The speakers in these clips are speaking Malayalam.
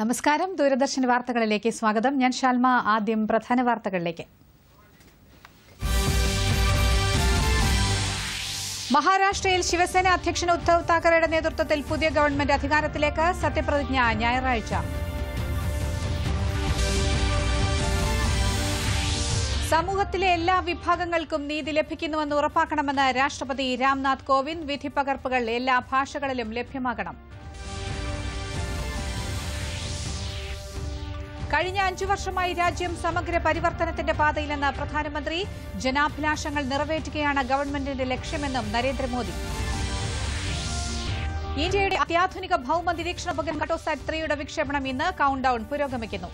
നമസ്കാരം ദൂരദർശൻ വാർത്തകളിലേക്ക് സ്വാഗതം ഞാൻ ഷാൽമ ആദ്യം പ്രധാന വാർത്തകളിലേക്ക് മഹാരാഷ്ട്രയിൽ ശിവസേന അധ്യക്ഷൻ ഉദ്ധവ് താക്കറെയുടെ നേതൃത്വത്തിൽ പുതിയ ഗവൺമെന്റ് അധികാരത്തിലേക്ക് സത്യപ്രതിജ്ഞ ഞായറാഴ്ച സമൂഹത്തിലെ എല്ലാ വിഭാഗങ്ങൾക്കും നീതി ലഭിക്കുന്നുവെന്ന് ഉറപ്പാക്കണമെന്ന് രാഷ്ട്രപതി രാംനാഥ് കോവിന്ദ് വിധി പകർപ്പുകൾ എല്ലാ ഭാഷകളിലും ലഭ്യമാകണം കഴിഞ്ഞ അഞ്ചു വർഷമായി രാജ്യം സമഗ്ര പരിവർത്തനത്തിന്റെ പാതയിലെന്ന് പ്രധാനമന്ത്രി ജനാഭിലാഷങ്ങൾ നിറവേറ്റുകയാണ് ഗവൺമെന്റിന്റെ ലക്ഷ്യമെന്നും നരേന്ദ്രമോദി ഇന്ത്യയുടെ അത്യാധുനിക ഭൌമ നിരീക്ഷണ ഉപകരണം കട്ടോസാറ്റ് ത്രീയുടെ വിക്ഷേപണം ഇന്ന് കൌണ്ട് ഡൌൺ പുരോഗമിക്കുന്നു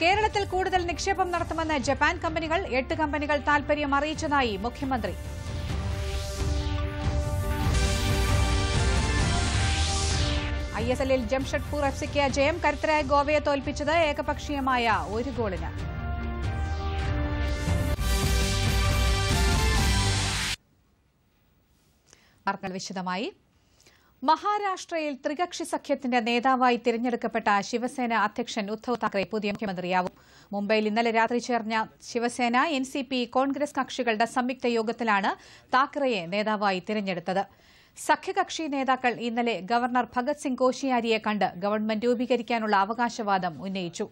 കേരളത്തിൽ കൂടുതൽ നിക്ഷേപം നടത്തുമെന്ന് ജപ്പാൻ കമ്പനികൾ എട്ട് കമ്പനികൾ താൽപര്യം അറിയിച്ചതായി മുഖ്യമന്ത്രി ഐ എസ് എല്ലിൽ ജംഷഡ്പൂർ എഫ് സിക്ക് ജയം കരുത്തരായ ഗോവയെ തോൽപ്പിച്ചത് ഏകപക്ഷീയമായ ഒരു ഗോളിന് വിശദമായി മഹാരാഷ്ട്രയിൽ ത്രികക്ഷി സഖ്യത്തിന്റെ നേതാവായി തിരഞ്ഞെടുക്കപ്പെട്ട ശിവസേന അധ്യക്ഷൻ ഉദ്ധവ് താക്കറെ പുതിയ മുഖ്യമന്ത്രിയാവും മുംബൈയിൽ ഇന്നലെ രാത്രി ചേർന്ന ശിവസേന എൻസിപി കോൺഗ്രസ് കക്ഷികളുടെ സംയുക്ത യോഗത്തിലാണ് താക്കറെയെ നേതാവായി തിരഞ്ഞെടുത്തത് സഖ്യകക്ഷി നേതാക്കൾ ഇന്നലെ ഗവർണർ ഭഗത് സിംഗ് കോശിയാരിയെ കണ്ട് ഗവൺമെന്റ് രൂപീകരിക്കാനുള്ള അവകാശവാദം ഉന്നയിച്ചു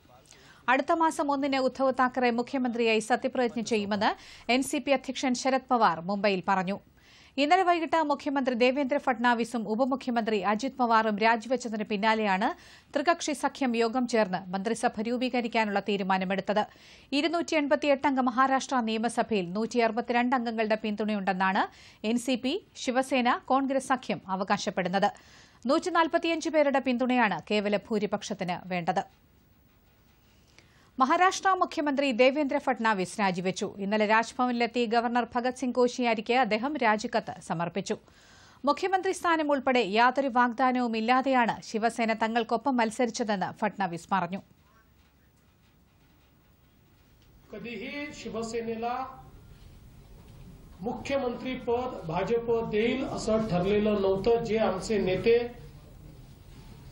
അടുത്ത മാസം ഒന്നിന് ഉദ്ധവ് താക്കറെ മുഖ്യമന്ത്രിയായി സത്യപ്രതിജ്ഞ ചെയ്യുമെന്ന് എൻ അധ്യക്ഷൻ ശരത് പവാർ മുംബൈയിൽ പറഞ്ഞു ഇന്നലെ വൈകിട്ട് മുഖ്യമന്ത്രി ദേവേന്ദ്ര ഫട്നാവിസും ഉപമുഖ്യമന്ത്രി അജിത് പവാറും രാജിവെച്ചതിന് പിന്നാലെയാണ് ത്രികക്ഷി സഖ്യം യോഗം ചേർന്ന് മന്ത്രിസഭ രൂപീകരിക്കാനുള്ള തീരുമാനമെടുത്തത് ഇരുന്നൂറ്റിഎൺപത്തിയെട്ടംഗ മഹാരാഷ്ട്ര നിയമസഭയിൽ നൂറ്റിഅറുപത്തിരണ്ട് അംഗങ്ങളുടെ പിന്തുണയുണ്ടെന്നാണ് എൻ ശിവസേന കോൺഗ്രസ് സഖ്യം അവകാശപ്പെടുന്നത് നൂറ്റിനാൽപ്പത്തിയഞ്ച് പേരുടെ പിന്തുണയാണ് കേവല ഭൂരിപക്ഷത്തിന് വേണ്ടത് മഹാരാഷ്ട്ര മുഖ്യമന്ത്രി ദേവേന്ദ്ര ഫട്നാവിസ് രാജിവെച്ചു ഇന്നലെ രാജ്ഭവനിലെത്തി ഗവർണർ ഭഗത് സിംഗ് കോശിയാരിക്ക് അദ്ദേഹം രാജിക്കത്ത് സമർപ്പിച്ചു മുഖ്യമന്ത്രി സ്ഥാനം ഉൾപ്പെടെ യാതൊരു വാഗ്ദാനവും ഇല്ലാതെയാണ് ശിവസേന തങ്ങൾക്കൊപ്പം മത്സരിച്ചതെന്ന് ഫട്നാവിസ് പറഞ്ഞു कधीही शिवसेनेला मुख्यमंत्री पद भाजप देईल असं ठरलेलं नव्हतं जे आमचे नेते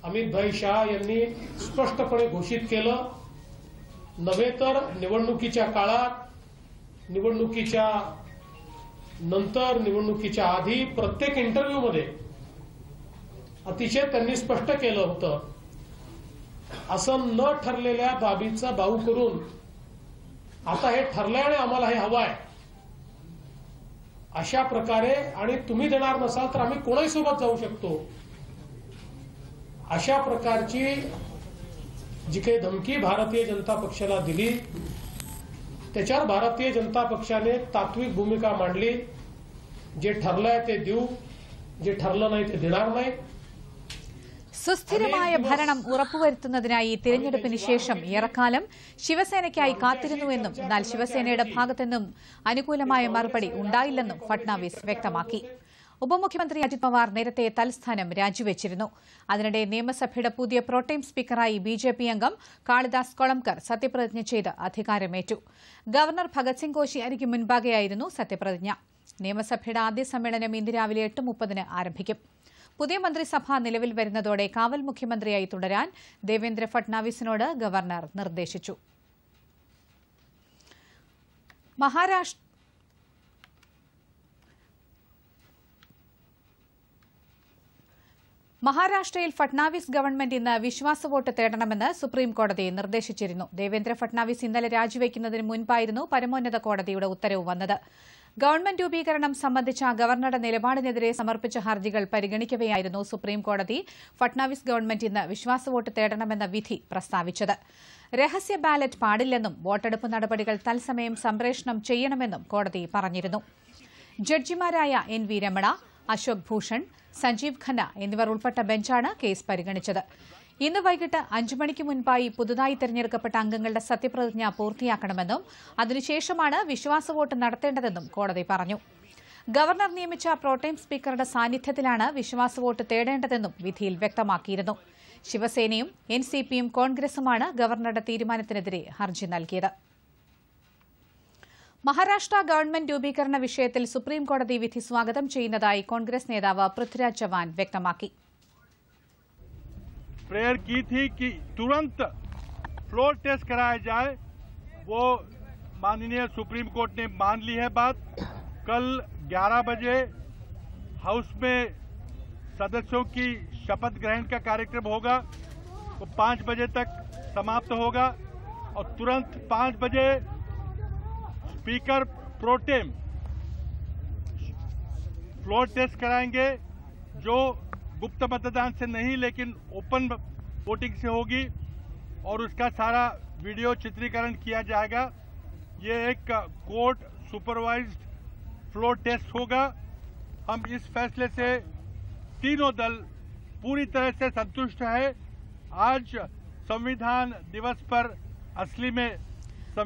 अमित भाई शाह यांनी स्पष्टपणे घोषित केलं नव्हे तर निवडणुकीच्या काळात निवडणुकीच्या नंतर निवडणुकीच्या आधी प्रत्येक इंटरव्ह्यूमध्ये अतिशय त्यांनी स्पष्ट केलं होतं असं न ठरलेल्या बाबींचा बाऊ करून आता हे आणि आम्हाला हे हवं आहे अशा प्रकारे आणि तुम्ही देणार नसाल तर आम्ही कोणाही सोबत जाऊ शकतो अशा प्रकारची जिथे धमकी भारतीय जनता पक्षाला दिली त्याच्यावर भारतीय जनता पक्षाने तात्विक भूमिका मांडली जे ठरलंय ते देऊ जे ठरलं नाही ते देणार नाही സുസ്ഥിരമായ ഭരണം ഉറപ്പുവരുത്തുന്നതിനായി തിരഞ്ഞെടുപ്പിന് ശേഷം ഏറെക്കാലം ശിവസേനയ്ക്കായി കാത്തിരുന്നുവെന്നും എന്നാൽ ശിവസേനയുടെ ഭാഗത്തുനിന്നും അനുകൂലമായ മറുപടി ഉണ്ടായില്ലെന്നും ഫട്നാവിസ് വ്യക്തമാക്കി ഉപമുഖ്യമന്ത്രി അജിത് പവാർ നേരത്തെ തൽസ്ഥാനം രാജിവെച്ചിരുന്നു അതിനിടെ നിയമസഭയുടെ പുതിയ പ്രോട്ടൈം സ്പീക്കറായി ബി ജെ പി അംഗം കാളിദാസ് കൊളംകർ സത്യപ്രതിജ്ഞ ചെയ്ത് അധികാരമേറ്റു ഗവർണർ ഭഗത് സിംഗ് കോശിയാരിക്ക് മുൻപാകെയായിരുന്നു സത്യപ്രതിജ്ഞ നിയമസഭയുടെ ആദ്യ സമ്മേളനം ഇന്ന് രാവിലെ എട്ട് മുപ്പതിന് ആരംഭിക്കും പുതിയ മന്ത്രിസഭ നിലവിൽ വരുന്നതോടെ കാവൽ മുഖ്യമന്ത്രിയായി തുടരാൻ ദേവേന്ദ്ര ഫട്നാവിസിനോട് ഗവർണർ നിർദ്ദേശിച്ചു മഹാരാഷ്ട്ര മഹാരാഷ്ട്രയിൽ ഫട്നാവിസ് ഗവൺമെന്റ് ഇന്ന് വിശ്വാസ വോട്ട് തേടണമെന്ന് സുപ്രീംകോടതി നിർദ്ദേശിച്ചിരുന്നു ദേവേന്ദ്ര ഫട്നാവിസ് ഇന്നലെ രാജിവെക്കുന്നതിന് മുൻപായിരുന്നു പരമോന്നത കോടതിയുടെ ഉത്തരവ് വന്നത് ഗവൺമെന്റ് രൂപീകരണം സംബന്ധിച്ച ഗവർണറുടെ നിലപാടിനെതിരെ സമർപ്പിച്ച ഹർജികൾ പരിഗണിക്കവെയായിരുന്നു സുപ്രീംകോടതി ഫട്നാവിസ് ഗവൺമെന്റ് ഇന്ന് വിശ്വാസ വോട്ട് തേടണമെന്ന വിധി പ്രസ്താവിച്ചത് രഹസ്യ ബാലറ്റ് പാടില്ലെന്നും വോട്ടെടുപ്പ് നടപടികൾ തത്സമയം സംപ്രേഷണം ചെയ്യണമെന്നും കോടതി പറഞ്ഞിരുന്നു ജഡ്ജിമാരായ എൻ വി രമണ അശോക് ഭൂഷൺ സഞ്ജീവ് ഖന്ന എന്നിവർ ഉൾപ്പെട്ട ബെഞ്ചാണ് കേസ് പരിഗണിച്ചത് ഇന്ന് വൈകിട്ട് അഞ്ചു മണിക്ക് മുൻപായി പുതുതായി തെരഞ്ഞെടുക്കപ്പെട്ട അംഗങ്ങളുടെ സത്യപ്രതിജ്ഞ പൂർത്തിയാക്കണമെന്നും അതിനുശേഷമാണ് വിശ്വാസ വോട്ട് നടത്തേണ്ടതെന്നും കോടതി പറഞ്ഞു ഗവർണർ നിയമിച്ച പ്രോട്ടൈം സ്പീക്കറുടെ സാന്നിധ്യത്തിലാണ് വിശ്വാസ വോട്ട് തേടേണ്ടതെന്നും വിധിയിൽ വ്യക്തമാക്കിയിരുന്നു ശിവസേനയും എൻസിപിയും കോൺഗ്രസുമാണ് ഗവർണറുടെ തീരുമാനത്തിനെതിരെ ഹർജി നൽകിയത് महाराष्ट्र गवर्मेंट രൂപീകരണ विषय विधि स्वागत नेता पृथ्वीराज चवान व्यक्त प्रेयर की थी कि तुरंत फ्लोर टेस्ट कराया जाए वो माननीय सुप्रीम कोर्ट ने मान ली है बात कल 11 बजे हाउस में सदस्यों की शपथ ग्रहण का कार्यक्रम होगा वो तो 5 बजे तक समाप्त होगा और तुरंत 5 बजे स्पीकर प्रोटेम फ्लोर टेस्ट कराएंगे जो गुप्त मतदान से नहीं लेकिन ओपन वोटिंग से होगी और उसका सारा वीडियो चित्रीकरण किया जाएगा ये एक कोर्ट सुपरवाइज्ड फ्लोर टेस्ट होगा हम इस फैसले से तीनों दल पूरी तरह से संतुष्ट है आज संविधान दिवस पर असली में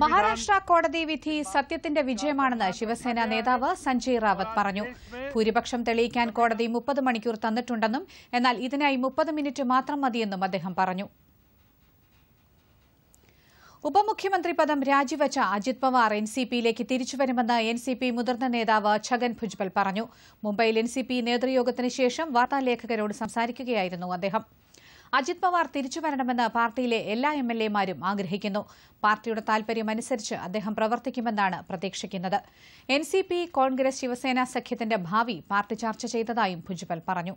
മഹാരാഷ്ട്ര കോടതി വിധി സത്യത്തിന്റെ വിജയമാണെന്ന് ശിവസേന നേതാവ് സഞ്ജയ് റാവത്ത് പറഞ്ഞു ഭൂരിപക്ഷം തെളിയിക്കാൻ കോടതി മുപ്പത് മണിക്കൂർ തന്നിട്ടുണ്ടെന്നും എന്നാൽ ഇതിനായി മുപ്പത് മിനിറ്റ് മാത്രം മതിയെന്നും അദ്ദേഹം പറഞ്ഞു ഉപമുഖ്യമന്ത്രി പദം രാജിവച്ച അജിത് പവാർ എൻ സി പിയിലേക്ക് തിരിച്ചുവരുമെന്ന് എൻ സി പി മുതിർന്ന നേതാവ് ഛഗൻ ഭുജ്ബൽ പറഞ്ഞു മുംബൈയിൽ എൻ സി പി നേതൃയോഗത്തിന് ശേഷം വാർത്താലേഖകരോട് സംസാരിക്കുകയായിരുന്നു അദ്ദേഹം അജിത് പവാർ തിരിച്ചു വരണമെന്ന് പാർട്ടിയിലെ എല്ലാ എം എൽ എമാരും ആഗ്രഹിക്കുന്നു പാർട്ടിയുടെ താൽപര്യമനുസരിച്ച് അദ്ദേഹം പ്രവർത്തിക്കുമെന്നാണ് പ്രതീക്ഷിക്കുന്നത് എൻസിപി കോൺഗ്രസ് ശിവസേന സഖ്യത്തിന്റെ ഭാവി പാർട്ടി ചർച്ച ചെയ്തതായും ഭുജ്ബൽ പറഞ്ഞു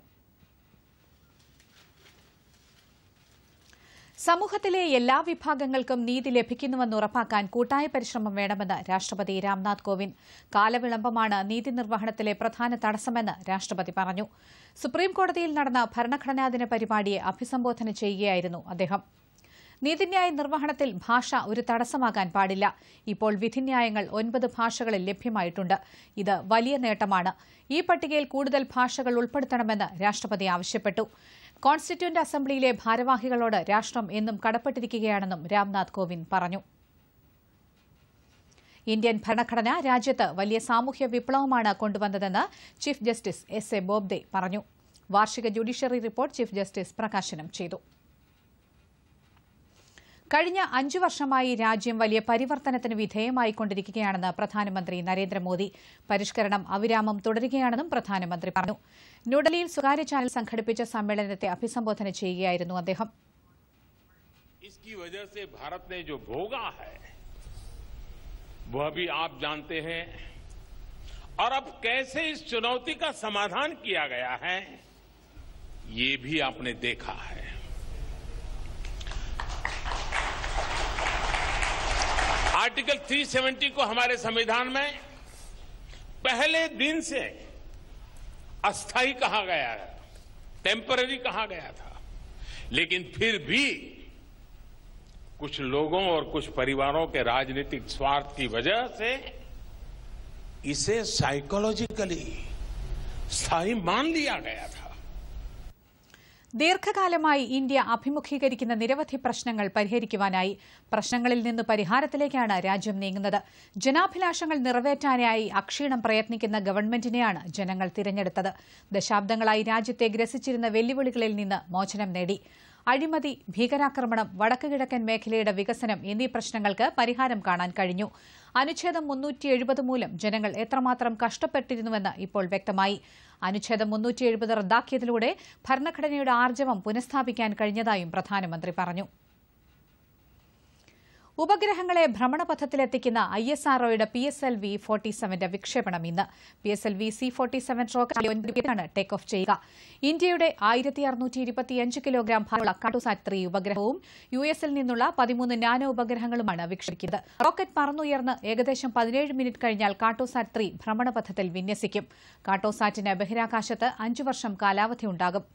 സമൂഹത്തിലെ എല്ലാ വിഭാഗങ്ങൾക്കും നീതി ലഭിക്കുന്നുവെന്ന് ഉറപ്പാക്കാൻ കൂട്ടായ പരിശ്രമം വേണമെന്ന് രാഷ്ട്രപതി രാംനാഥ് കോവിന്ദ് കാലവിളംബമാണ് നീതി നിർവഹണത്തിലെ പ്രധാന തടസ്സമെന്ന് രാഷ്ട്രപതി പറഞ്ഞു സുപ്രീംകോടതിയിൽ നടന്ന ഭരണഘടനാ ദിന പരിപാടിയെ അഭിസംബോധന ചെയ്യുകയായിരുന്നു അദ്ദേഹം നീതിന്യായ നിർവഹണത്തിൽ ഭാഷ ഒരു തടസ്സമാകാൻ പാടില്ല ഇപ്പോൾ വിധിന്യായങ്ങൾ ഒൻപത് ഭാഷകളിൽ ലഭ്യമായിട്ടുണ്ട് ഇത് വലിയ നേട്ടമാണ് ഈ പട്ടികയിൽ കൂടുതൽ ഭാഷകൾ ഉൾപ്പെടുത്തണമെന്ന് രാഷ്ട്രപതി ആവശ്യപ്പെട്ടു കോൺസ്റ്റിറ്റ്യൂന്റ് അസംബ്ലിയിലെ ഭാരവാഹികളോട് രാഷ്ട്രം എന്നും കടപ്പെട്ടിരിക്കുകയാണെന്നും രാംനാഥ് കോവിന്ദ് പറഞ്ഞു ഇന്ത്യൻ ഭരണഘടന രാജ്യത്ത് വലിയ സാമൂഹ്യ വിപ്ലവമാണ് കൊണ്ടുവന്നതെന്ന് chief justice S A Bobde പറഞ്ഞു വാർഷിക ജുഡീഷ്യറി റിപ്പോർട്ട് ചീഫ് ജസ്റ്റിസ് പ്രകാശനം ചെയ്തു ಕಡಿನ್ಯ 5 ವರ್ಷമായി രാജ്യം വലിയ പരിവർത്തനത്തിൻ വിധയമായി കൊണ്ടിരിക്കുകയാണെന്ന് പ്രധാനമന്ത്രി നരേന്ദ്ര മോദി പരിഷ്കരണം אביരാമം തുടറുകയാണെന്നും പ്രധാനമന്ത്രി പറഞ്ഞു ന്യൂഡലിയിൽ സുകാര്യ ചാനൽ സംക്ഷിപ്ത സമ്മേളനത്തെ അഭിസംബോധന ചെയ്യുകയായിരുന്നു അദ്ദേഹം इसकी वजह से भारत ने जो भोगा है वो अभी आप जानते हैं और अब कैसे इस चुनौती का समाधान किया गया है यह भी आपने देखा है आर्टिकल 370 को हमारे संविधान में पहले दिन से अस्थाई कहा गया है टेम्पररी कहा गया था लेकिन फिर भी कुछ लोगों और कुछ परिवारों के राजनीतिक स्वार्थ की वजह से इसे साइकोलॉजिकली स्थायी मान लिया गया था ദീർഘകാലമായി ഇന്ത്യ അഭിമുഖീകരിക്കുന്ന നിരവധി പ്രശ്നങ്ങൾ പരിഹരിക്കുവാനായി പ്രശ്നങ്ങളിൽ നിന്ന് പരിഹാരത്തിലേക്കാണ് രാജ്യം നീങ്ങുന്നത് ജനാഭിലാഷങ്ങൾ നിറവേറ്റാനായി അക്ഷീണം പ്രയത്നിക്കുന്ന ഗവൺമെന്റിനെയാണ് ജനങ്ങൾ തിരഞ്ഞെടുത്തത് ദശാബ്ദങ്ങളായി രാജ്യത്തെ ഗ്രസിച്ചിരുന്ന വെല്ലുവിളികളിൽ നിന്ന് മോചനം നേടി അഴിമതി ഭീകരാക്രമണം വടക്കു കിഴക്കൻ മേഖലയുടെ വികസനം എന്നീ പ്രശ്നങ്ങൾക്ക് പരിഹാരം കാണാൻ കഴിഞ്ഞു അനുച്ഛേദം മുന്നൂറ്റി എഴുപത് മൂലം ജനങ്ങൾ എത്രമാത്രം കഷ്ടപ്പെട്ടിരുന്നുവെന്ന് ഇപ്പോൾ വ്യക്തമായി അനുച്ഛേദം മുന്നൂറ്റി എഴുപത് റദ്ദാക്കിയതിലൂടെ ഭരണഘടനയുടെ ആർജവം പുനഃസ്ഥാപിക്കാൻ കഴിഞ്ഞതായും പ്രധാനമന്ത്രി പറഞ്ഞു ഉപഗ്രഹങ്ങളെ ഭ്രമണപഥത്തിലെത്തിക്കുന്ന ഐ എസ് ആർഒയുടെ P S L V forty സെവന്റെ വിക്ഷേപണം ഇന്ന് P S L V C forty seven റോക്കറ്റാണ് ടേക്ക് ഓഫ് ചെയ്യുക ഇന്ത്യയുടെ ആയിരത്തി അറുന്നൂറ്റി ഇരുപത്തിയഞ്ച് കിലോഗ്രാം ഭാരമുള്ള കാട്ടുസാറ്റ് ത്രീ ഉപഗ്രഹവും യു എസിൽ നിന്നുള്ള പതിമൂന്ന് നാനോ ഉപഗ്രഹങ്ങളുമാണ് വിക്ഷേപിക്കുന്നത് റോക്കറ്റ് പറന്നുയർന്ന് ഏകദേശം പതിനേഴ് മിനിറ്റ് കഴിഞ്ഞാൽ കാട്ടോസാറ്റ് ത്രീ ഭ്രമണപഥത്തിൽ വിന്യസിക്കും കാട്ടോസാറ്റിന് ബഹിരാകാശത്ത് അഞ്ചു വർഷം കാലാവധി ഉണ്ടാകും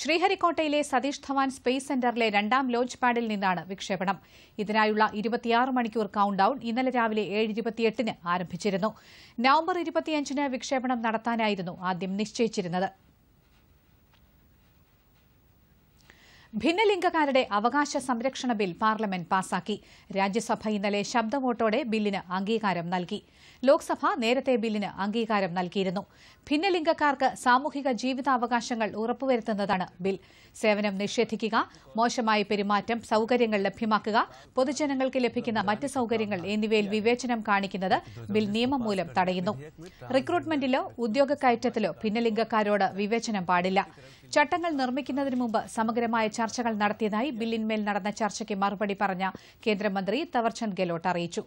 ശ്രീഹരിക്കോട്ടയിലെ സതീഷ് ധവാൻ സ്പേസ് സെന്ററിലെ രണ്ടാം ലോഞ്ച് പാഡിൽ നിന്നാണ് വിക്ഷേപണം ഇതിനായുള്ള ഇരുപത്തിയാറ് മണിക്കൂർ ഡൌൺ ഇന്നലെ രാവിലെ ഏഴ് ഇരുപത്തിയെട്ടിന് ആരംഭിച്ചിരുന്നു നവംബർ ഇരുപത്തിയഞ്ചിന് വിക്ഷേപണം നടത്താനായിരുന്നു ആദ്യം നിശ്ചയിച്ചിരുന്നത് ഭിന്നലിംഗക്കാരുടെ അവകാശ സംരക്ഷണ ബിൽ പാർലമെന്റ് പാസാക്കി രാജ്യസഭ ഇന്നലെ ശബ്ദവോട്ടോടെ ബില്ലിന് അംഗീകാരം നൽകി ലോക്സഭ നേരത്തെ ബില്ലിന് അംഗീകാരം നൽകിയിരുന്നു ഭിന്നലിംഗക്കാർക്ക് സാമൂഹിക ജീവിതാവകാശങ്ങൾ ഉറപ്പുവരുത്തുന്നതാണ് ബിൽ സേവനം നിഷേധിക്കുക മോശമായ പെരുമാറ്റം സൌകര്യങ്ങൾ ലഭ്യമാക്കുക പൊതുജനങ്ങൾക്ക് ലഭിക്കുന്ന മറ്റ് സൌകര്യങ്ങൾ എന്നിവയിൽ വിവേചനം കാണിക്കുന്നത് ബിൽ നിയമം മൂലം തടയുന്നു റിക്രൂട്ട്മെന്റിലോ ഉദ്യോഗ കയറ്റത്തിലോ ഭിന്നലിംഗക്കാരോട് വിവേചനം പാടില്ല ചട്ടങ്ങൾ നിർമ്മിക്കുന്നതിന് മുമ്പ് സമഗ്രമായ ചർച്ചകൾ നടത്തിയതായി ബില്ലിന്മേൽ നടന്ന ചർച്ചയ്ക്ക് മറുപടി പറഞ്ഞ കേന്ദ്രമന്ത്രി തവർചന്ദ് ഗെലോട്ട് അറിയിച്ചു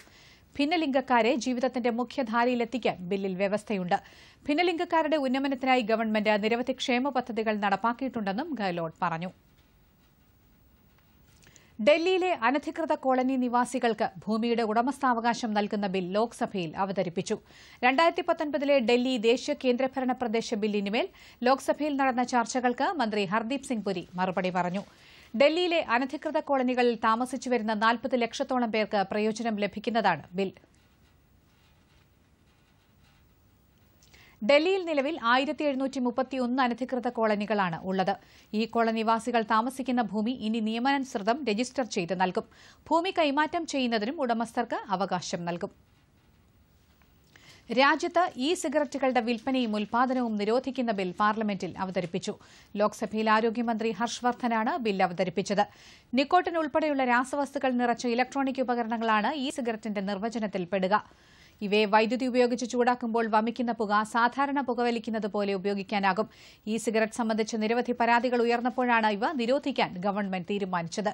ഭിന്നലിംഗക്കാരെ ജീവിതത്തിന്റെ മുഖ്യധാരയിലെത്തിക്കാൻ ബില്ലിൽ വ്യവസ്ഥയുണ്ട് ഭിന്നലിംഗക്കാരുടെ ഉന്നമനത്തിനായി ഗവൺമെന്റ് നിരവധി ക്ഷേമ പദ്ധതികൾ നടപ്പാക്കിയിട്ടുണ്ടെന്നും ഗെഹ്ലോട്ട് പറഞ്ഞു ഡൽഹിയിലെ അനധികൃത കോളനി നിവാസികൾക്ക് ഭൂമിയുടെ ഉടമസ്ഥാവകാശം നൽകുന്ന ബിൽ ലോക്സഭയിൽ അവതരിപ്പിച്ചു രണ്ടായിരത്തി പത്തൊൻപതിലെ ഡൽഹി ദേശീയ കേന്ദ്രഭരണ പ്രദേശ ബില്ലിനുമേൽ ലോക്സഭയിൽ നടന്ന ചർച്ചകൾക്ക് മന്ത്രി ഹർദീപ് സിംഗ് പുരി മറുപടി പറഞ്ഞു ഡൽഹിയിലെ അനധികൃത കോളനികളിൽ താമസിച്ചു വരുന്ന നാൽപ്പത് ലക്ഷത്തോളം പേർക്ക് പ്രയോജനം ലഭിക്കുന്നതാണ് ബിൽ ഡൽഹിയിൽ നിലവിൽ ആയിരത്തി എഴുന്നൂറ്റി മുപ്പത്തിയൊന്ന് അനധികൃത കോളനികളാണ് ഉള്ളത് ഈ കോളനിവാസികൾ താമസിക്കുന്ന ഭൂമി ഇനി നിയമാനുസൃതം രജിസ്റ്റർ ചെയ്ത് നൽകും ഭൂമി കൈമാറ്റം ചെയ്യുന്നതിനും ഉടമസ്ഥർക്ക് അവകാശം നൽകും രാജ്യത്ത് ഇ സിഗരറ്റുകളുടെ വിൽപ്പനയും ഉൽപാദനവും നിരോധിക്കുന്ന ബിൽ പാർലമെന്റിൽ അവതരിപ്പിച്ചു ലോക്സഭയിൽ ആരോഗ്യമന്ത്രി ഹർഷ് ബിൽ അവതരിപ്പിച്ചത് നിക്കോട്ടിൻ ഉൾപ്പെടെയുള്ള രാസവസ്തുക്കൾ നിറച്ച ഇലക്ട്രോണിക് ഉപകരണങ്ങളാണ് ഇ സിഗരറ്റിന്റെ നിർവചനത്തിൽ പെടുക ഇവയെ വൈദ്യുതി ഉപയോഗിച്ച് ചൂടാക്കുമ്പോൾ വമിക്കുന്ന പുക സാധാരണ പുകവലിക്കുന്നതുപോലെ പോലെ ഉപയോഗിക്കാനാകും ഇ സിഗരറ്റ് സംബന്ധിച്ച് നിരവധി പരാതികൾ ഉയർന്നപ്പോഴാണ് ഇവ നിരോധിക്കാൻ ഗവൺമെന്റ് തീരുമാനിച്ചത്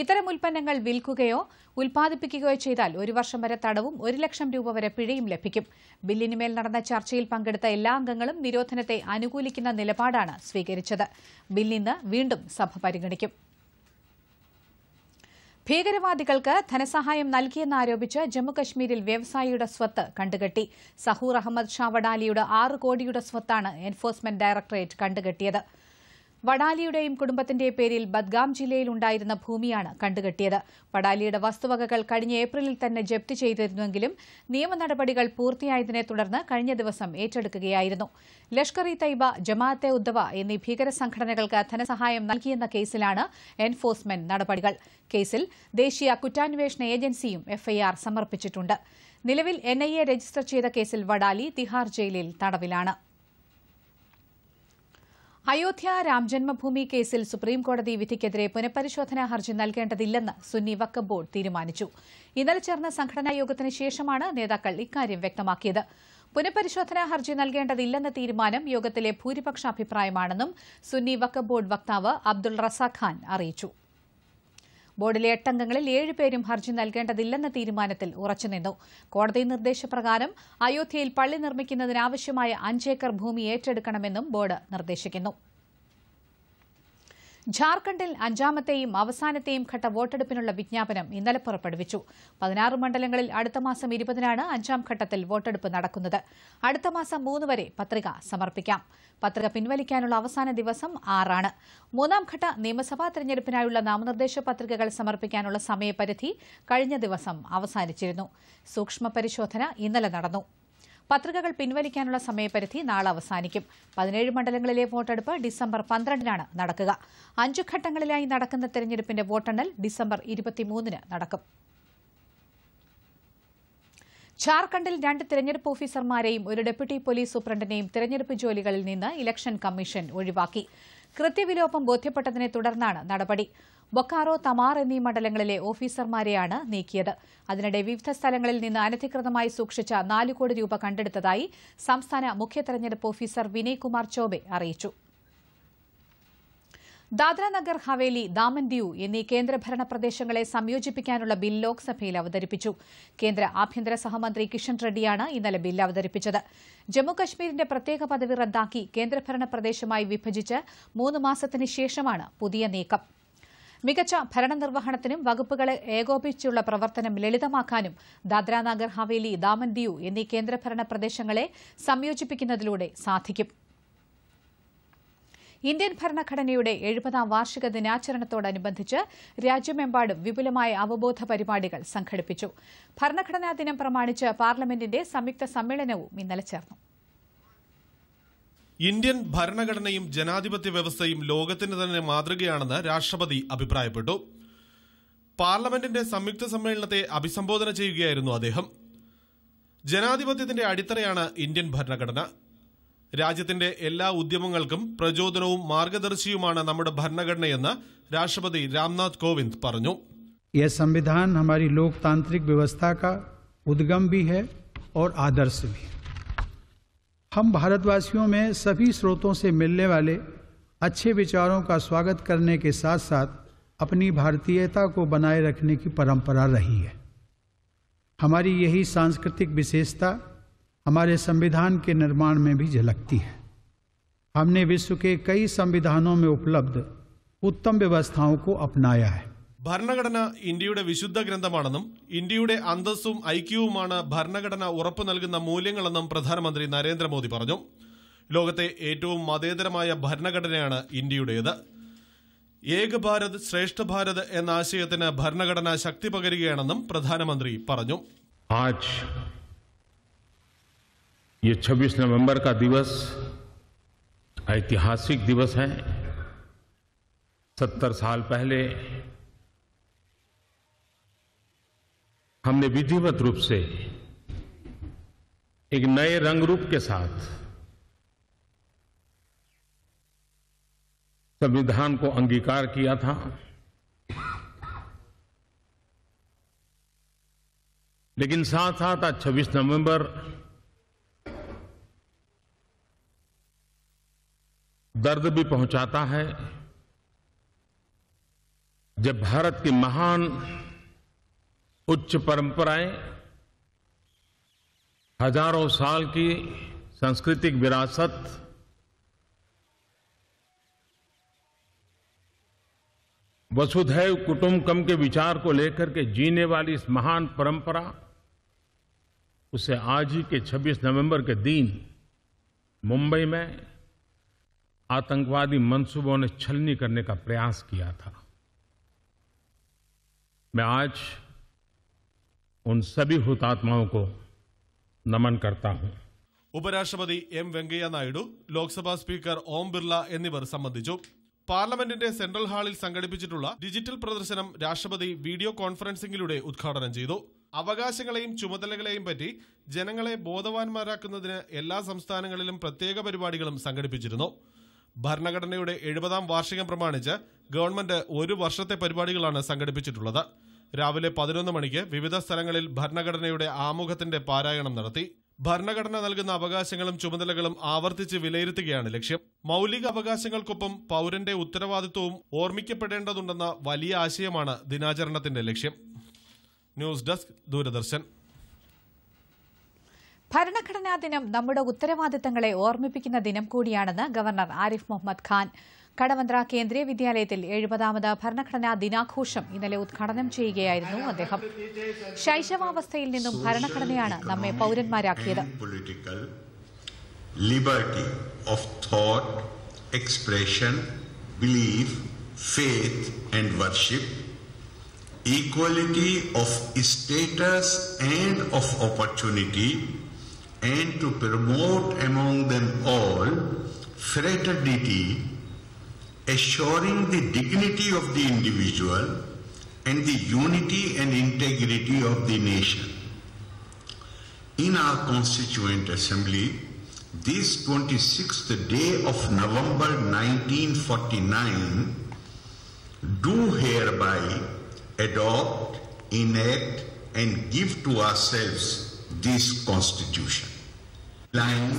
ഇത്തരം ഉൽപ്പന്നങ്ങൾ വിൽക്കുകയോ ഉൽപ്പാദിപ്പിക്കുകയോ ചെയ്താൽ ഒരു വർഷം വരെ തടവും ഒരു ലക്ഷം രൂപ വരെ പിഴയും ലഭിക്കും ബില്ലിനുമേൽ നടന്ന ചർച്ചയിൽ പങ്കെടുത്ത എല്ലാ അംഗങ്ങളും നിരോധനത്തെ അനുകൂലിക്കുന്ന നിലപാടാണ് സ്വീകരിച്ചത് ബിൽ ഇന്ന് വീണ്ടും സഭ പരിഗണിക്കും ഭീകരവാദികൾക്ക് ധനസഹായം നൽകിയെന്നാരോപിച്ച് ജമ്മുകശ്മീരിൽ വ്യവസായിയുടെ സ്വത്ത് കണ്ടുകെട്ടി സഹൂർ അഹമ്മദ് ഷാ വഡാലിയുടെ ആറ് കോടിയുടെ സ്വത്താണ് എൻഫോഴ്സ്മെന്റ് ഡയറക്ടറേറ്റ് കണ്ടുകെട്ടിയത് വടാലിയുടെയും കുടുംബത്തിന്റെ പേരിൽ ബദ്ഗാം ജില്ലയിൽ ഉണ്ടായിരുന്ന ഭൂമിയാണ് കണ്ടുകെട്ടിയത് വടാലിയുടെ വസ്തുവകകൾ കഴിഞ്ഞ ഏപ്രിലിൽ തന്നെ ജപ്തി ചെയ്തിരുന്നുവെങ്കിലും നിയമ നടപടികൾ പൂർത്തിയായതിനെ തുടർന്ന് കഴിഞ്ഞ ദിവസം ഏറ്റെടുക്കുകയായിരുന്നു ലഷ്കർ ഇ തൈബ ജമാഅത്തെ ഉദ്ദവ എന്നീ ഭീകര സംഘടനകൾക്ക് ധനസഹായം നൽകിയെന്ന കേസിലാണ് എൻഫോഴ്സ്മെന്റ് നടപടികൾ കേസിൽ ദേശീയ കുറ്റാന്വേഷണ ഏജൻസിയും എഫ്ഐആർ സമർപ്പിച്ചിട്ടുണ്ട് നിലവിൽ എൻഐഎ രജിസ്റ്റർ ചെയ്ത കേസിൽ വടാലി തിഹാർ ജയിലിൽ തടവിലാണ് അയോധ്യ രാംജന്മഭൂമി കേസിൽ സുപ്രീംകോടതി വിധിക്കെതിരെ പുനഃപരിശോധനാ ഹർജി നൽകേണ്ടതില്ലെന്ന് സുന്നി വക്കബ് ബോർഡ് തീരുമാനിച്ചു ഇന്നലെ ചേർന്ന സംഘടനാ യോഗത്തിന് ശേഷമാണ് നേതാക്കൾ ഇക്കാര്യം വ്യക്തമാക്കിയത് പുനഃപരിശോധനാ ഹർജി നൽകേണ്ടതില്ലെന്ന തീരുമാനം യോഗത്തിലെ ഭൂരിപക്ഷ അഭിപ്രായമാണെന്നും സുന്നി വക്കബ് ബോർഡ് വക്താവ് അബ്ദുൾ റസാഖാൻ അറിയിച്ചു ബോർഡിലെ എട്ടംഗങ്ങളിൽ ഏഴുപേരും ഹർജി നൽകേണ്ടതില്ലെന്ന തീരുമാനത്തിൽ ഉറച്ചുനിന്നു കോടതി നിർദ്ദേശപ്രകാരം അയോധ്യയിൽ പള്ളി നിർമ്മിക്കുന്നതിനാവശ്യമായ അഞ്ചേക്കർ ഭൂമി ഏറ്റെടുക്കണമെന്നും ബോർഡ് നിർദ്ദേശിക്കുന്നു ജാർഖണ്ഡിൽ അഞ്ചാമത്തെയും അവസാനത്തെയും ഘട്ട വോട്ടെടുപ്പിനുള്ള വിജ്ഞാപനം ഇന്നലെ പുറപ്പെടുവിച്ചു പതിനാറ് മണ്ഡലങ്ങളിൽ അടുത്ത മാസം ഇരുപതിനാണ് അഞ്ചാം ഘട്ടത്തിൽ വോട്ടെടുപ്പ് നടക്കുന്നത് അടുത്ത മാസം മൂന്ന് വരെ പത്രിക സമർപ്പിക്കാം പത്രിക പിൻവലിക്കാനുള്ള അവസാന ദിവസം ആറാണ് മൂന്നാം ഘട്ട നിയമസഭാ തെരഞ്ഞെടുപ്പിനായുള്ള നാമനിർദ്ദേശ പത്രികകൾ സമർപ്പിക്കാനുള്ള സമയപരിധി കഴിഞ്ഞ ദിവസം അവസാനിച്ചിരുന്നു സൂക്ഷ്മ പരിശോധന ഇന്നലെ നടന്നു പത്രികകൾ പിൻവലിക്കാനുള്ള സമയപരിധി നാളെ അവസാനിക്കും പതിനേഴ് മണ്ഡലങ്ങളിലെ വോട്ടെടുപ്പ് ഡിസംബർ പന്ത്രണ്ടിനാണ് നടക്കുക അഞ്ചു ഘട്ടങ്ങളിലായി നടക്കുന്ന തെരഞ്ഞെടുപ്പിന്റെ വോട്ടെണ്ണൽ ഡിസംബർ നടക്കും ജാർഖണ്ഡിൽ രണ്ട് തെരഞ്ഞെടുപ്പ് ഓഫീസർമാരെയും ഒരു ഡെപ്യൂട്ടി പോലീസ് സൂപ്രണ്ടിനെയും തെരഞ്ഞെടുപ്പ് ജോലികളിൽ നിന്ന് ഇലക്ഷൻ കമ്മീഷൻ ഒഴിവാക്കി കൃത്യവിലോപം ബോധ്യപ്പെട്ടതിനെ തുടർന്നാണ് നടപടി ബൊക്കാറോ തമാർ എന്നീ മണ്ഡലങ്ങളിലെ ഓഫീസർമാരെയാണ് നീക്കിയത് അതിനിടെ വിവിധ സ്ഥലങ്ങളിൽ നിന്ന് അനധികൃതമായി സൂക്ഷിച്ച നാലു കോടി രൂപ കണ്ടെടുത്തതായി സംസ്ഥാന മുഖ്യ തെരഞ്ഞെടുപ്പ് ഓഫീസർ വിനയ് കുമാർ ചോബെ അറിയിച്ചു ദാദ്രാനഗർ ഹവേലി ദാമൻ എന്നീ കേന്ദ്രഭരണ പ്രദേശങ്ങളെ സംയോജിപ്പിക്കാനുള്ള ബിൽ ലോക്സഭയിൽ അവതരിപ്പിച്ചു കേന്ദ്ര ആഭ്യന്തര സഹമന്ത്രി കിഷൻ റെഡ്ഡിയാണ് ഇന്നലെ ബിൽ അവതരിപ്പിച്ചത് ജമ്മുകശ്മീരിന്റെ പ്രത്യേക പദവി റദ്ദാക്കി കേന്ദ്രഭരണ പ്രദേശമായി വിഭജിച്ച് മൂന്ന് മാസത്തിന് ശേഷമാണ് പുതിയ നീക്കം മികച്ച ഭരണനിർവഹണത്തിനും വകുപ്പുകളെ ഏകോപിച്ചുള്ള പ്രവർത്തനം ലളിതമാക്കാനും ദാദ്രാനഗർ ഹവേലി ദാമൻ ദിയു എന്നീ കേന്ദ്രഭരണ പ്രദേശങ്ങളെ സംയോജിപ്പിക്കുന്നതിലൂടെ സാധിക്കും ഇന്ത്യൻ ഭരണഘടനയുടെ എഴുപതാം വാർഷിക ദിനാചരണത്തോടനുബന്ധിച്ച് രാജ്യമെമ്പാടും വിപുലമായ അവബോധ പരിപാടികൾ സംഘടിപ്പിച്ചു ഭരണഘടനാ ദിനം പ്രമാണിച്ച് പാർലമെന്റിന്റെ സംയുക്ത സമ്മേളനവും ഇന്നലെ ചേർന്നു ഇന്ത്യൻ ഭരണഘടനയും ജനാധിപത്യ വ്യവസ്ഥയും ലോകത്തിന് തന്നെ മാതൃകയാണെന്ന് രാഷ്ട്രപതി അഭിപ്രായപ്പെട്ടു പാർലമെന്റിന്റെ സംയുക്ത സമ്മേളനത്തെ അഭിസംബോധന ചെയ്യുകയായിരുന്നു അദ്ദേഹം ജനാധിപത്യത്തിന്റെ അടിത്തറയാണ് ഇന്ത്യൻ ഭരണഘടന राज्य उद्यम प्रचोदन പ്രചോദനവും മാർഗദർശിയുമാണ് നമ്മുടെ ഭരണഘടനയെന്ന് രാഷ്ട്രപതി രാംനാഥ് यह संविधान हमारी लोकतांत्रिक व्यवस्था का उद्गम भी है और आदर्श भी हम भारतवासियों में सभी स्रोतों से मिलने वाले अच्छे विचारों का स्वागत करने के साथ साथ अपनी भारतीयता को बनाए रखने की परंपरा रही है हमारी यही सांस्कृतिक विशेषता हमारे संविधान के निर्माण में भी झलकती है हमने विश्व के कई संविधानों में उपलब्ध उत्तम व्यवस्थाओं को अपनाया है ഭരണഘടന ഇന്ത്യയുടെ വിശുദ്ധ ഗ്രന്ഥമാണെന്നും ഇന്ത്യയുടെ അന്തസ്സും ഐക്യവുമാണ് ഭരണഘടന ഉറപ്പു നൽകുന്ന മൂല്യങ്ങളെന്നും പ്രധാനമന്ത്രി നരേന്ദ്രമോദി പറഞ്ഞു ലോകത്തെ ഏറ്റവും മതേതരമായ ഭരണഘടനയാണ് ഇന്ത്യയുടേത് ഏക ഭാരത് ശ്രേഷ്ഠ ഭാരത് എന്ന ആശയത്തിന് ഭരണഘടന ശക്തി പകരുകയാണെന്നും പ്രധാനമന്ത്രി പറഞ്ഞു ആജ് ये 26 नवंबर का दिवस ऐतिहासिक दिवस है 70 साल पहले हमने विधिवत रूप से एक नए रंग रूप के साथ संविधान को अंगीकार किया था लेकिन साथ साथ आज छब्बीस नवंबर दर्द भी पहुंचाता है जब भारत की महान उच्च परंपराएं हजारों साल की सांस्कृतिक विरासत वसुधैव कुटुंबकम के विचार को लेकर के जीने वाली इस महान परंपरा उसे आज ही के 26 नवंबर के दिन मुंबई में आतंकवादी मंसूबों ने छलनी करने का प्रयास किया था मैं आज उन सभी हुतात्माओं को नमन करता हूं ഉപരാഷ്ട്രപതി എം വെങ്കയ്യ നായിഡു ലോക്സഭാ സ്പീക്കർ ഓം ബിർള എന്നിവർ സംബന്ധിച്ചു പാർലമെന്റിന്റെ സെൻട്രൽ ഹാളിൽ സംഘടിപ്പിച്ചിട്ടുള്ള ഡിജിറ്റൽ പ്രദർശനം രാഷ്ട്രപതി വീഡിയോ കോൺഫറൻസിംഗിലൂടെ ഉദ്ഘാടനം ചെയ്തു അവകാശങ്ങളെയും ചുമതലകളെയും പറ്റി ജനങ്ങളെ ബോധവാന്മാരാക്കുന്നതിന് എല്ലാ സംസ്ഥാനങ്ങളിലും പ്രത്യേക പരിപാടികളും സംഘടിപ്പിച്ചിരുന്നു ഭരണഘടനയുടെ എഴുപതാം വാർഷികം പ്രമാണിച്ച് ഗവൺമെന്റ് ഒരു വർഷത്തെ പരിപാടികളാണ് സംഘടിപ്പിച്ചിട്ടുള്ളത് രാവിലെ പതിനൊന്ന് മണിക്ക് വിവിധ സ്ഥലങ്ങളിൽ ഭരണഘടനയുടെ ആമുഖത്തിന്റെ പാരായണം നടത്തി ഭരണഘടന നൽകുന്ന അവകാശങ്ങളും ചുമതലകളും ആവർത്തിച്ച് വിലയിരുത്തുകയാണ് ലക്ഷ്യം മൌലിക അവകാശങ്ങൾക്കൊപ്പം പൗരന്റെ ഉത്തരവാദിത്വവും ഓർമ്മിക്കപ്പെടേണ്ടതുണ്ടെന്ന വലിയ ആശയമാണ് ദിനാചരണത്തിന്റെ ലക്ഷ്യം ന്യൂസ് ഡെസ്ക് ദൂരദർശൻ ഭരണഘടനാ ദിനം നമ്മുടെ ഉത്തരവാദിത്തങ്ങളെ ഓർമ്മിപ്പിക്കുന്ന ദിനം കൂടിയാണെന്ന് ഗവർണർ ആരിഫ് മുഹമ്മദ് ഖാൻ കടവന്ത്ര കേന്ദ്രീയ വിദ്യാലയത്തിൽ എഴുപതാമത് ഭരണഘടനാ ദിനാഘോഷം ഇന്നലെ ഉദ്ഘാടനം ചെയ്യുകയായിരുന്നു അദ്ദേഹം ശൈശവാവസ്ഥയിൽ നിന്നും ഭരണഘടനയാണ് നമ്മെ പൌരന്മാരാക്കിയത് liberty of thought, expression, belief, faith and worship, equality of status and of opportunity and to promote among them all fraternity, assuring the dignity of the individual and the unity and integrity of the nation. In our Constituent Assembly, this 26th day of November 1949, do hereby adopt, enact and give to ourselves this Constitution.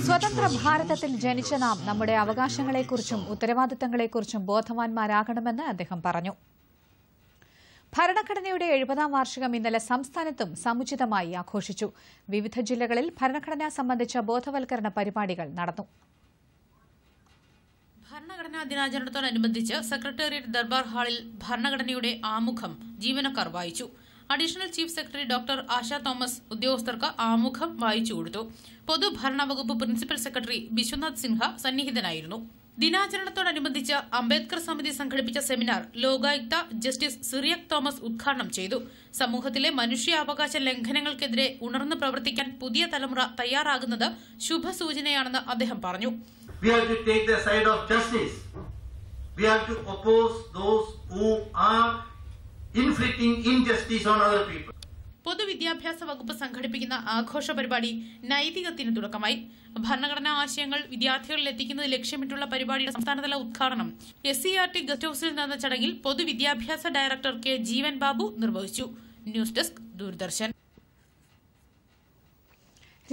സ്വതന്ത്ര ഭാരതത്തിൽ ജനിച്ച നാം നമ്മുടെ അവകാശങ്ങളെക്കുറിച്ചും ഉത്തരവാദിത്തങ്ങളെക്കുറിച്ചും ബോധവാന്മാരാകണമെന്ന് അദ്ദേഹം പറഞ്ഞു ഭരണഘടനയുടെ എഴുപതാം വാർഷികം ഇന്നലെ സംസ്ഥാനത്തും സമുചിതമായി ആഘോഷിച്ചു വിവിധ ജില്ലകളിൽ ഭരണഘടന സംബന്ധിച്ച ബോധവൽക്കരണ പരിപാടികൾ നടന്നു ഭരണഘടനാ ദിനാചരണത്തോടനുബന്ധിച്ച് സെക്രട്ടേറിയറ്റ് ദർബാർ ഹാളിൽ ഭരണഘടനയുടെ ആമുഖം ജീവനക്കാർ വായിച്ചു additional chief secretary doctor Asha Thomas ഉദ്യോഗസ്ഥർക്ക് ആമുഖം വായിച്ചു കൊടുത്തു പൊതുഭരണ വകുപ്പ് പ്രിൻസിപ്പൽ സെക്രട്ടറി ബിശ്വനാഥ് സിൻഹ സന്നിഹിതനായിരുന്നു ദിനാചരണത്തോടനുബന്ധിച്ച് അംബേദ്കർ സമിതി സംഘടിപ്പിച്ച സെമിനാർ ലോകായുക്ത ജസ്റ്റിസ് സിറിയക് തോമസ് ഉദ്ഘാടനം ചെയ്തു സമൂഹത്തിലെ മനുഷ്യാവകാശ ലംഘനങ്ങൾക്കെതിരെ ഉണർന്നു പ്രവർത്തിക്കാൻ പുതിയ തലമുറ തയ്യാറാകുന്നത് ശുഭസൂചനയാണെന്ന് അദ്ദേഹം പറഞ്ഞു We have to oppose those who are inflicting injustice on other people. പൊതുവിദ്യാഭ്യാസ വകുപ്പ് സംഘടിപ്പിക്കുന്ന ആഘോഷ പരിപാടി നൈതികത്തിന് തുടക്കമായി ഭരണഘടനാ ആശയങ്ങൾ വിദ്യാർത്ഥികളിൽ എത്തിക്കുന്നത് ലക്ഷ്യമിട്ടുള്ള പരിപാടിയുടെ സംസ്ഥാനതല ഉദ്ഘാടനം S C R T guest ഹൌസിൽ നടന്ന ചടങ്ങിൽ പൊതുവിദ്യാഭ്യാസ ഡയറക്ടർ കെ ജീവൻ ബാബു നിർവഹിച്ചു ന്യൂസ് ഡെസ്ക് ദൂരദർശൻ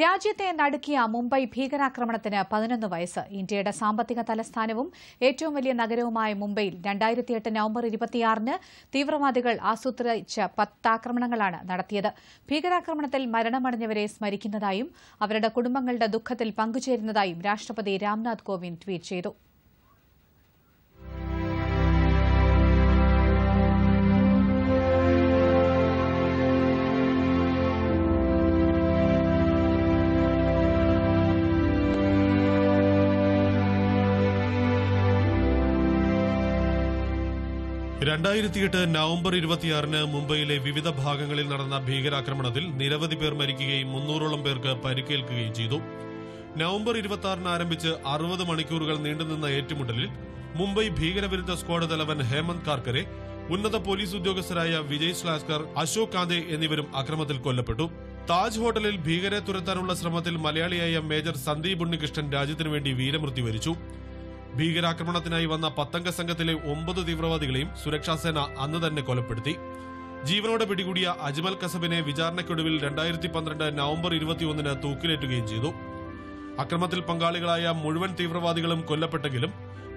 രാജ്യത്തെ നടുക്കിയ മുംബൈ ഭീകരാക്രമണത്തിന് പതിനൊന്ന് വയസ്സ് ഇന്ത്യയുടെ സാമ്പത്തിക തലസ്ഥാനവും ഏറ്റവും വലിയ നഗരവുമായ മുംബൈയിൽ രണ്ടായിരത്തിയെട്ട് നവംബർ ഇരുപത്തിയാറിന് തീവ്രവാദികൾ ആസൂത്രിച്ച പത്താക്രമണങ്ങളാണ് നടത്തിയത് ഭീകരാക്രമണത്തിൽ മരണമടഞ്ഞവരെ സ്മരിക്കുന്നതായും അവരുടെ കുടുംബങ്ങളുടെ ദുഃഖത്തിൽ പങ്കുചേരുന്നതായും രാഷ്ട്രപതി രാംനാഥ് കോവിന്ദ് ട്വീറ്റ് ചെയ്തു രണ്ടായിരത്തിയെട്ട് നവംബർ ഇരുപത്തിയാറിന് മുംബൈയിലെ വിവിധ ഭാഗങ്ങളിൽ നടന്ന ഭീകരാക്രമണത്തിൽ നിരവധി പേർ മരിക്കുകയും മുന്നൂറോളം പേർക്ക് പരിക്കേൽക്കുകയും ചെയ്തു നവംബർ ഇരുപത്തിയാറിന് ആരംഭിച്ച് അറുപത് മണിക്കൂറുകൾ നീണ്ടുനിന്ന ഏറ്റുമുട്ടലിൽ മുംബൈ ഭീകരവിരുദ്ധ സ്ക്വാഡ് തലവൻ ഹേമന്ത് കാർക്കരെ ഉന്നത പോലീസ് ഉദ്യോഗസ്ഥരായ വിജയ് സ്ലാസ്കർ അശോക് കാന്തെ എന്നിവരും അക്രമത്തിൽ കൊല്ലപ്പെട്ടു താജ് ഹോട്ടലിൽ ഭീകരെ തുരത്താനുള്ള ശ്രമത്തിൽ മലയാളിയായ മേജർ സന്ദീപ് ഉണ്ണികൃഷ്ണൻ രാജ്യത്തിനുവേണ്ടി വീരമൃത്യു വരിച്ചു ഭീകരാക്രമണത്തിനായി വന്ന പത്തംഗ സംഘത്തിലെ ഒമ്പത് തീവ്രവാദികളെയും സുരക്ഷാസേന അന്ന് തന്നെ കൊലപ്പെടുത്തി ജീവനോടെ പിടികൂടിയ അജ്മൽ കസബിനെ വിചാരണയ്ക്കൊടുവിൽ രണ്ടായിരത്തി പന്ത്രണ്ട് നവംബർ ഇരുപത്തിയൊന്നിന് തൂക്കിലേറ്റുകയും ചെയ്തു അക്രമത്തിൽ പങ്കാളികളായ മുഴുവൻ തീവ്രവാദികളും കൊല്ലപ്പെട്ടെങ്കിലും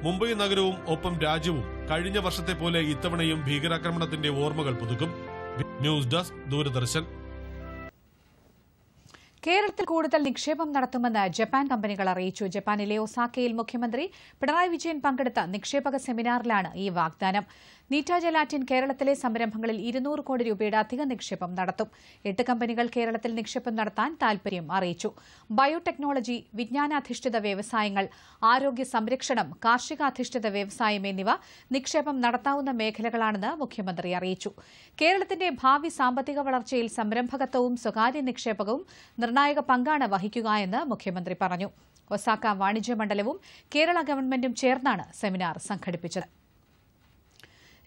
മുംബൈ നഗരവും ഒപ്പം രാജ്യവും കഴിഞ്ഞ വർഷത്തെ പോലെ ഇത്തവണയും ഭീകരാക്രമണത്തിന്റെ ഓർമ്മകൾ പുതുക്കും ന്യൂസ് ഡെസ്ക് ദൂരദർശൻ കേരളത്തിൽ കൂടുതൽ നിക്ഷേപം നടത്തുമെന്ന് ജപ്പാൻ കമ്പനികൾ അറിയിച്ചു ജപ്പാനിലെ ഒസാക്കയിൽ മുഖ്യമന്ത്രി പിണറായി വിജയൻ പങ്കെടുത്ത നിക്ഷേപക സെമിനാറിലാണ് ഈ വാഗ്ദാനം നീറ്റ ജലാറ്റിൻ കേരളത്തിലെ സംരംഭങ്ങളിൽ ഇരുന്നൂറ് കോടി രൂപയുടെ അധിക നിക്ഷേപം നടത്തും എട്ട് കമ്പനികൾ കേരളത്തിൽ നിക്ഷേപം നടത്താൻ താൽപര്യം അറിയിച്ചു ബയോടെക്നോളജി വിജ്ഞാനാധിഷ്ഠിത വ്യവസായങ്ങൾ ആരോഗ്യ സംരക്ഷണം കാർഷികാധിഷ്ഠിത വ്യവസായം എന്നിവ നിക്ഷേപം നടത്താവുന്ന മേഖലകളാണെന്ന് മുഖ്യമന്ത്രി അറിയിച്ചു കേരളത്തിന്റെ ഭാവി സാമ്പത്തിക വളർച്ചയിൽ സംരംഭകത്വവും സ്വകാര്യ നിക്ഷേപകവും നിർണായക പങ്കാണ് വഹിക്കുകയെന്ന് മുഖ്യമന്ത്രി പറഞ്ഞു ഒസാക്ക വാണിജ്യ മണ്ഡലവും കേരള ഗവൺമെന്റും ചേർന്നാണ് സെമിനാർ സംഘടിപ്പിച്ചത്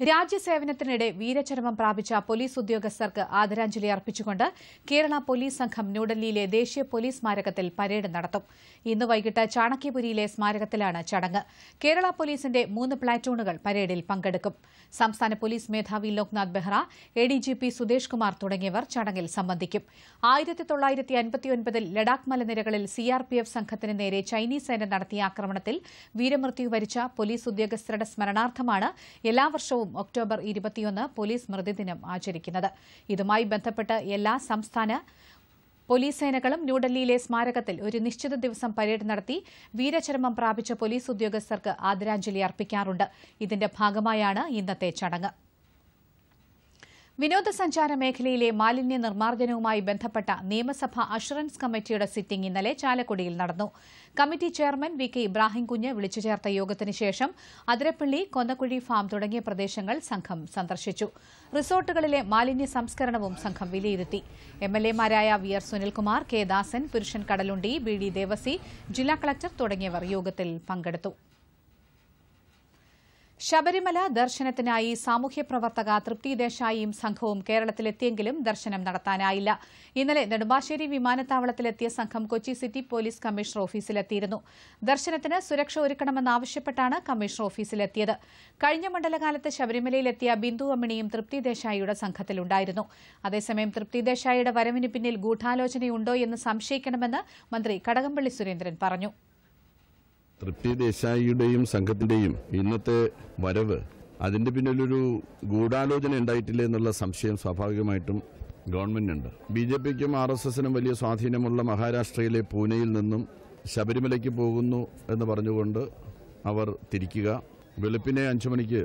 രാജ്യസേവനത്തിനിടെ വീരചരമം പ്രാപിച്ച പോലീസ് ഉദ്യോഗസ്ഥർക്ക് ആദരാഞ്ജലി അർപ്പിച്ചുകൊണ്ട് കേരള പോലീസ് സംഘം ന്യൂഡൽഹിയിലെ ദേശീയ പോലീസ് സ്മാരകത്തിൽ പരേഡ് നടത്തും ഇന്ന് വൈകിട്ട് ചാണക്യപുരിയിലെ സ്മാരകത്തിലാണ് ചടങ്ങ് കേരള പോലീസിന്റെ മൂന്ന് പ്ലാറ്റൂണുകൾ പരേഡിൽ പങ്കെടുക്കും സംസ്ഥാന പോലീസ് മേധാവി ലോക്നാഥ് ബെഹ്റ എഡിജിപി സുദേശ് കുമാർ തുടങ്ങിയവർ ചടങ്ങിൽ സംബന്ധിക്കും ആയിരത്തി തൊള്ളായിരത്തി അൻപത്തിയൊൻപതിൽ ലഡാക്ക് മലനിരകളിൽ സിആർപിഎഫ് സംഘത്തിന് നേരെ ചൈനീസ് സേന നടത്തിയ ആക്രമണത്തിൽ വീരമൃത്യു വരിച്ച പോലീസ് ഉദ്യോഗസ്ഥരുടെ സ്മരണാർത്ഥമാണ് എല്ലാ വർഷവും വർഷവും ഒക്ടോബർ ഇരുപത്തിയൊന്ന് പോലീസ് സ്മൃതിദിനം ആചരിക്കുന്നത് ഇതുമായി ബന്ധപ്പെട്ട് എല്ലാ സംസ്ഥാന പോലീസ് സേനകളും ന്യൂഡൽഹിയിലെ സ്മാരകത്തിൽ ഒരു നിശ്ചിത ദിവസം പരേഡ് നടത്തി വീരചരമം പ്രാപിച്ച പോലീസ് ഉദ്യോഗസ്ഥർക്ക് ആദരാഞ്ജലി അർപ്പിക്കാറുണ്ട് ഇതിന്റെ ഭാഗമായാണ് ഇന്നത്തെ ചടങ്ങ് വിനോദസഞ്ചാര മേഖലയിലെ മാലിന്യ നിർമ്മാർജ്ജനവുമായി ബന്ധപ്പെട്ട നിയമസഭാ അഷുറൻസ് കമ്മിറ്റിയുടെ സിറ്റിംഗ് ഇന്നലെ ചാലക്കുടിയിൽ നടന്നു committee chairman V K Ibrahimkunju വിളിച്ചു ചേർത്ത യോഗത്തിനുശേഷം അതിരപ്പള്ളി കൊന്നക്കുഴി ഫാം തുടങ്ങിയ പ്രദേശങ്ങൾ സംഘം സന്ദർശിച്ചു റിസോർട്ടുകളിലെ മാലിന്യ സംസ്കരണവും സംഘം വിലയിരുത്തി എംഎൽഎമാരായ V R Sunilkumar K Dasan Purushan Kadalundi B D Devasi ജില്ലാ കളക്ടർ തുടങ്ങിയവർ യോഗത്തിൽ പങ്കെടുത്തു ശബരിമല ദർശനത്തിനായി സാമൂഹ്യ പ്രവർത്തക തൃപ്തി ദേശായിയും സംഘവും കേരളത്തിലെത്തിയെങ്കിലും ദർശനം നടത്താനായില്ല ഇന്നലെ നെടുമ്പാശ്ശേരി വിമാനത്താവളത്തിലെത്തിയ സംഘം കൊച്ചി സിറ്റി പോലീസ് കമ്മീഷണർ ഓഫീസിലെത്തിയിരുന്നു ദർശനത്തിന് സുരക്ഷ ഒരുക്കണമെന്നാവശ്യപ്പെട്ടാണ് കമ്മീഷണർ ഓഫീസിലെത്തിയത് കഴിഞ്ഞ മണ്ഡലകാലത്ത് ശബരിമലയിലെത്തിയ ബിന്ദു അമ്മിണിയും തൃപ്തി ദേശായിയുടെ സംഘത്തിലുണ്ടായിരുന്നു അതേസമയം തൃപ്തി ദേശായിയുടെ വരവിന് പിന്നിൽ ഗൂഢാലോചനയുണ്ടോ എന്ന് സംശയിക്കണമെന്ന് മന്ത്രി കടകംപള്ളി സുരേന്ദ്രൻ പറഞ്ഞു തൃപ്തി ദേശായിയുടെയും സംഘത്തിന്റെയും ഇന്നത്തെ വരവ് അതിന്റെ പിന്നിലൊരു ഗൂഢാലോചന ഉണ്ടായിട്ടില്ല എന്നുള്ള സംശയം സ്വാഭാവികമായിട്ടും ഗവൺമെന്റിനുണ്ട് ബി ജെ പിക്കും ആർ എസ് എസിനും വലിയ സ്വാധീനമുള്ള മഹാരാഷ്ട്രയിലെ പൂനെയിൽ നിന്നും ശബരിമലയ്ക്ക് പോകുന്നു എന്ന് പറഞ്ഞുകൊണ്ട് അവർ തിരിക്കുക വെളുപ്പിനെ അഞ്ചു മണിക്ക്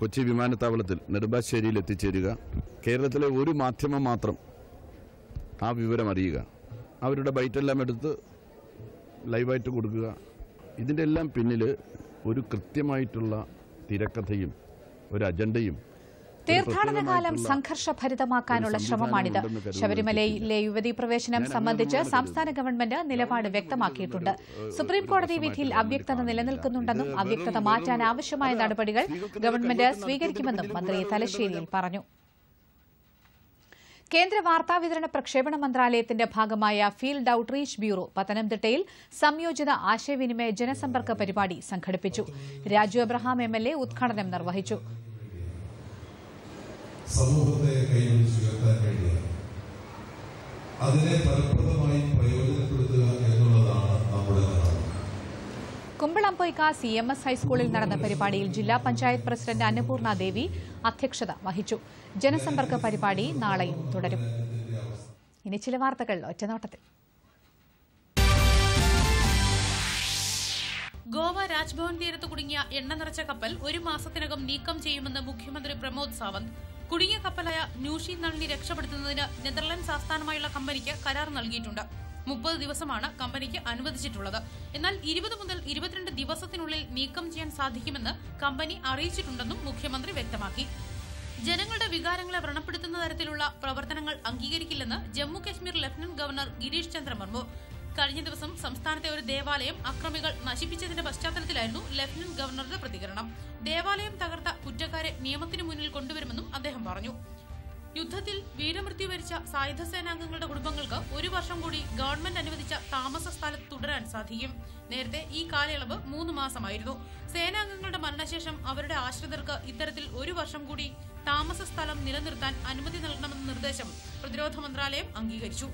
കൊച്ചി വിമാനത്താവളത്തിൽ നെടുമ്പാശ്ശേരിയിൽ എത്തിച്ചേരുക കേരളത്തിലെ ഒരു മാധ്യമം മാത്രം ആ വിവരം അറിയുക അവരുടെ ബൈറ്റെല്ലാം എടുത്ത് ലൈവായിട്ട് കൊടുക്കുക ഇതിൻ്റെ എല്ലാം പിന്നിൽ ഒരു കൃത്യമായിട്ടുള്ള തിരക്കഥയും ഒരു അജണ്ടയും തീർത്ഥാടന കാലം സംഘർഷഭരിതമാക്കാനുള്ള ശ്രമമാണിത് ശബരിമലയിലെ യുവതീ പ്രവേശനം സംബന്ധിച്ച് സംസ്ഥാന ഗവൺമെന്റ് നിലപാട് വ്യക്തമാക്കിയിട്ടുണ്ട് സുപ്രീം കോടതി വിധിയിൽ അവ്യക്തത നിലനിൽക്കുന്നുണ്ടെന്നും അവ്യക്തത മാറ്റാൻ ആവശ്യമായ നടപടികൾ ഗവൺമെന്റ് സ്വീകരിക്കുമെന്നും മന്ത്രി തലശ്ശേരിയിൽ പറഞ്ഞു കേന്ദ്ര വാർത്താവിതരണ പ്രക്ഷേപണ മന്ത്രാലയത്തിന്റെ ഭാഗമായ ഫീൽഡ് ഔട്ട്റീച്ച് ബ്യൂറോ പത്തനംതിട്ടയിൽ സംയോജിത ആശയവിനിമയ ജനസമ്പർക്ക പരിപാടി സംഘടിപ്പിച്ചു Raju Abraham M L A ഉദ്ഘാടനം നിർവഹിച്ചു സമൂഹത്തെ അതിനെ ഫലപ്രദമായി പ്രയോജനപ്പെടുത്തുക കുമ്പളംപൊയ്ക്ക സി എം എസ് ഹൈസ്കൂളിൽ നടന്ന പരിപാടിയിൽ ജില്ലാ പഞ്ചായത്ത് പ്രസിഡന്റ് അന്നപൂർണ ദേവി അധ്യക്ഷത വഹിച്ചു ജനസമ്പർക്ക പരിപാടി നാളെയും തുടരും ഇനി ചില വാർത്തകൾ ഒറ്റനോട്ടത്തിൽ ഗോവ രാജ്ഭവൻ തീരത്ത് കുടുങ്ങിയ എണ്ണ നിറച്ച കപ്പൽ ഒരു മാസത്തിനകം നീക്കം ചെയ്യുമെന്ന് മുഖ്യമന്ത്രി പ്രമോദ് സാവന്ത് കുടുങ്ങിയ കപ്പലായ ന്യൂഷി നളിനി രക്ഷപ്പെടുത്തുന്നതിന് നെതർലൻഡ്സ് ആസ്ഥാനമായുള്ള കമ്പനിക്ക് കരാർ നൽകിയിട്ടുണ്ട് മുപ്പത് ദിവസമാണ് കമ്പനിക്ക് അനുവദിച്ചിട്ടുള്ളത് എന്നാൽ ഇരുപത് മുതൽ ഇരുപത്തിരണ്ട് ദിവസത്തിനുള്ളിൽ നീക്കം ചെയ്യാൻ സാധിക്കുമെന്ന് കമ്പനി അറിയിച്ചിട്ടുണ്ടെന്നും മുഖ്യമന്ത്രി വ്യക്തമാക്കി ജനങ്ങളുടെ വികാരങ്ങളെ വ്രണപ്പെടുത്തുന്ന തരത്തിലുള്ള പ്രവർത്തനങ്ങൾ അംഗീകരിക്കില്ലെന്ന് ജമ്മു കശ്മീർ ലഫ്റ്റനന്റ് ഗവർണർ ഗിരീഷ് ചന്ദ്ര മുർമു കഴിഞ്ഞ ദിവസം സംസ്ഥാനത്തെ ഒരു ദേവാലയം അക്രമികൾ നശിപ്പിച്ചതിന്റെ പശ്ചാത്തലത്തിലായിരുന്നു ലഫ്റ്റനന്റ് ഗവർണറുടെ പ്രതികരണം ദേവാലയം തകർത്ത കുറ്റക്കാരെ നിയമത്തിന് മുന്നിൽ കൊണ്ടുവരുമെന്നും അദ്ദേഹം പറഞ്ഞു യുദ്ധത്തിൽ വീരമൃത്യു വരിച്ച സായുധ സേനാംഗങ്ങളുടെ കുടുംബങ്ങൾക്ക് ഒരു വർഷം കൂടി ഗവൺമെന്റ് അനുവദിച്ച താമസ സ്ഥലത്ത് തുടരാൻ സാധിക്കും നേരത്തെ ഈ കാലയളവ് മൂന്ന് മാസമായിരുന്നു സേനാംഗങ്ങളുടെ മരണശേഷം അവരുടെ ആശ്രിതർക്ക് ഇത്തരത്തിൽ ഒരു വർഷം കൂടി താമസ സ്ഥലം നിലനിർത്താൻ അനുമതി നൽകണമെന്ന നിർദ്ദേശം പ്രതിരോധ മന്ത്രാലയം അംഗീകരിച്ചു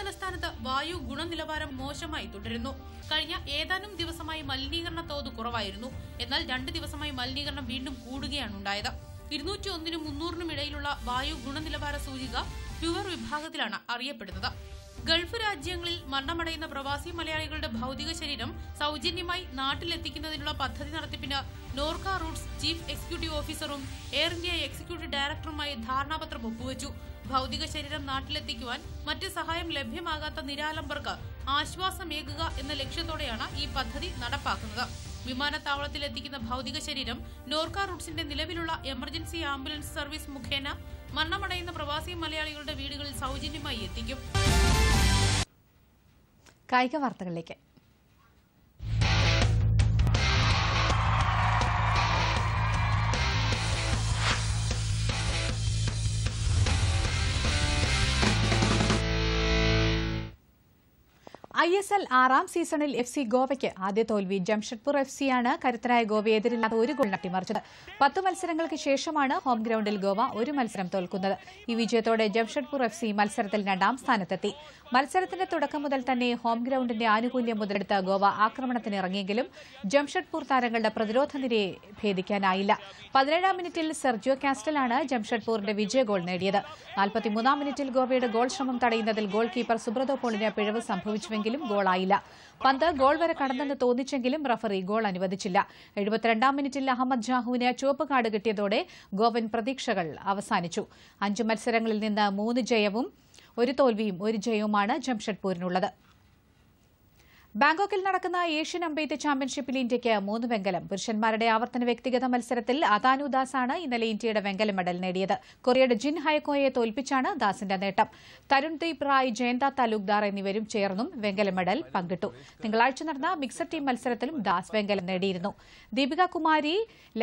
തലസ്ഥാനത്ത് വായു ഗുണനിലവാരം മോശമായി തുടരുന്നു കഴിഞ്ഞ ഏതാനും ദിവസമായി മലിനീകരണ തോത് കുറവായിരുന്നു എന്നാൽ രണ്ട് ദിവസമായി മലിനീകരണം വീണ്ടും കൂടുകയാണ് ഉണ്ടായത് ഇരുന്നൂറ്റി ഒന്നിനും മുന്നൂറിനും ഇടയിലുള്ള വായു ഗുണനിലവാര സൂചിക പ്യുവർ വിഭാഗത്തിലാണ് അറിയപ്പെടുന്നത് ഗൾഫ് രാജ്യങ്ങളിൽ മരണമടയുന്ന പ്രവാസി മലയാളികളുടെ ഭൌതിക ശരീരം സൌജന്യമായി നാട്ടിലെത്തിക്കുന്നതിനുള്ള പദ്ധതി നടത്തിപ്പിന് നോർക്ക റൂട്ട്സ് ചീഫ് എക്സിക്യൂട്ടീവ് ഓഫീസറും എയർ ഇന്ത്യ എക്സിക്യൂട്ടീവ് ഡയറക്ടറുമായി ധാരണാപത്രം ഒപ്പുവച്ചു ഭൌതിക ശരീരം നാട്ടിലെത്തിക്കുവാൻ മറ്റ് സഹായം ലഭ്യമാകാത്ത നിരാലംബർക്ക് ആശ്വാസമേകുക എന്ന ലക്ഷ്യത്തോടെയാണ് ഈ പദ്ധതി നടപ്പാക്കുന്നത് വിമാനത്താവളത്തിൽ എത്തിക്കുന്ന ഭൌതിക ശരീരം നോർക്ക റൂട്ട്സിന്റെ നിലവിലുള്ള എമർജൻസി ആംബുലൻസ് സർവീസ് മുഖേന മരണമടയുന്ന പ്രവാസി മലയാളികളുടെ വീടുകളിൽ സൗജന്യമായി എത്തിക്കും കായിക വാർത്തകളിലേക്ക് ഐ എസ് എൽ ആറാം സീസണിൽ എഫ് സി ഗോവയ്ക്ക് ആദ്യ തോൽവി ജംഷഡ്പൂർ എഫ് സിയാണ് കരുത്തരായ ഗോവയെ എതിരില്ലാത്ത ഒരു ഗോൾ അട്ടിമറിച്ചത് പത്ത് മത്സരങ്ങൾക്ക് ശേഷമാണ് ഹോം ഗ്രൌണ്ടിൽ ഗോവ ഒരു മത്സരം തോൽക്കുന്നത് ഈ വിജയത്തോടെ ജംഷഡ്പൂർ എഫ് സി മത്സരത്തിൽ രണ്ടാം സ്ഥാനത്തെത്തി മത്സരത്തിന്റെ തുടക്കം മുതൽ തന്നെ ഹോം ഗ്രൌണ്ടിന്റെ ആനുകൂല്യം മുതലെടുത്ത ഗോവ ആക്രമണത്തിനിറങ്ങിയെങ്കിലും ജംഷഡ്പൂർ താരങ്ങളുടെ പ്രതിരോധ നിരയെ ഭേദിക്കാനായില്ല പതിനേഴാം മിനിറ്റിൽ സെർജിയോ കാസ്റ്റലാണ് ജംഷഡ്പൂറിന്റെ വിജയ ഗോൾ നേടിയത് നാൽപ്പത്തിമൂന്നാം മിനിറ്റിൽ ഗോവയുടെ ഗോൾ ശ്രമം തടയുന്നതിൽ ഗോൾ കീപ്പർ സുബ്രതോ പോളിന് പിഴവ് സംഭവിച്ചുവെങ്കിൽ എങ്കിലും ഗോളായില്ല പന്ത് ഗോൾ വരെ കടന്നെന്ന് തോന്നിച്ചെങ്കിലും റഫറി ഗോൾ അനുവദിച്ചില്ല എഴുപത്തിരണ്ടാം മിനിറ്റിൽ അഹമ്മദ് ജാഹുവിന് ചുവപ്പ് കാർഡ് കിട്ടിയതോടെ ഗോവൻ പ്രതീക്ഷകൾ അവസാനിച്ചു അഞ്ച് മത്സരങ്ങളിൽ നിന്ന് മൂന്ന് ജയവും ഒരു തോൽവിയും ഒരു ജയവുമാണ് ജംഷഡ്പൂരിനുള്ളത് ബാങ്കോക്കിൽ നടക്കുന്ന ഏഷ്യൻ അമ്പെയ്ത്ത് ചാമ്പ്യൻഷിപ്പിൽ ഇന്ത്യയ്ക്ക് മൂന്ന് വെങ്കലം പുരുഷന്മാരുടെ ആവർത്തന വ്യക്തിഗത മത്സരത്തിൽ അതാനു ദാസാണ് ഇന്നലെ ഇന്ത്യയുടെ വെങ്കല മെഡൽ നേടിയത് കൊറിയയുടെ ജിൻ ഹൈക്കോയെ തോൽപ്പിച്ചാണ് ദാസിന്റെ നേട്ടം തരുൺദീപ് റായ് ജയന്ത താലൂക്ദാർ എന്നിവരും ചേർന്നും വെങ്കല മെഡൽ പങ്കിട്ടു തിങ്കളാഴ്ച നടന്ന മിക്സഡ് ടീം മത്സരത്തിലും ദാസ് വെങ്കലം നേടിയിരുന്നു ദീപിക കുമാരി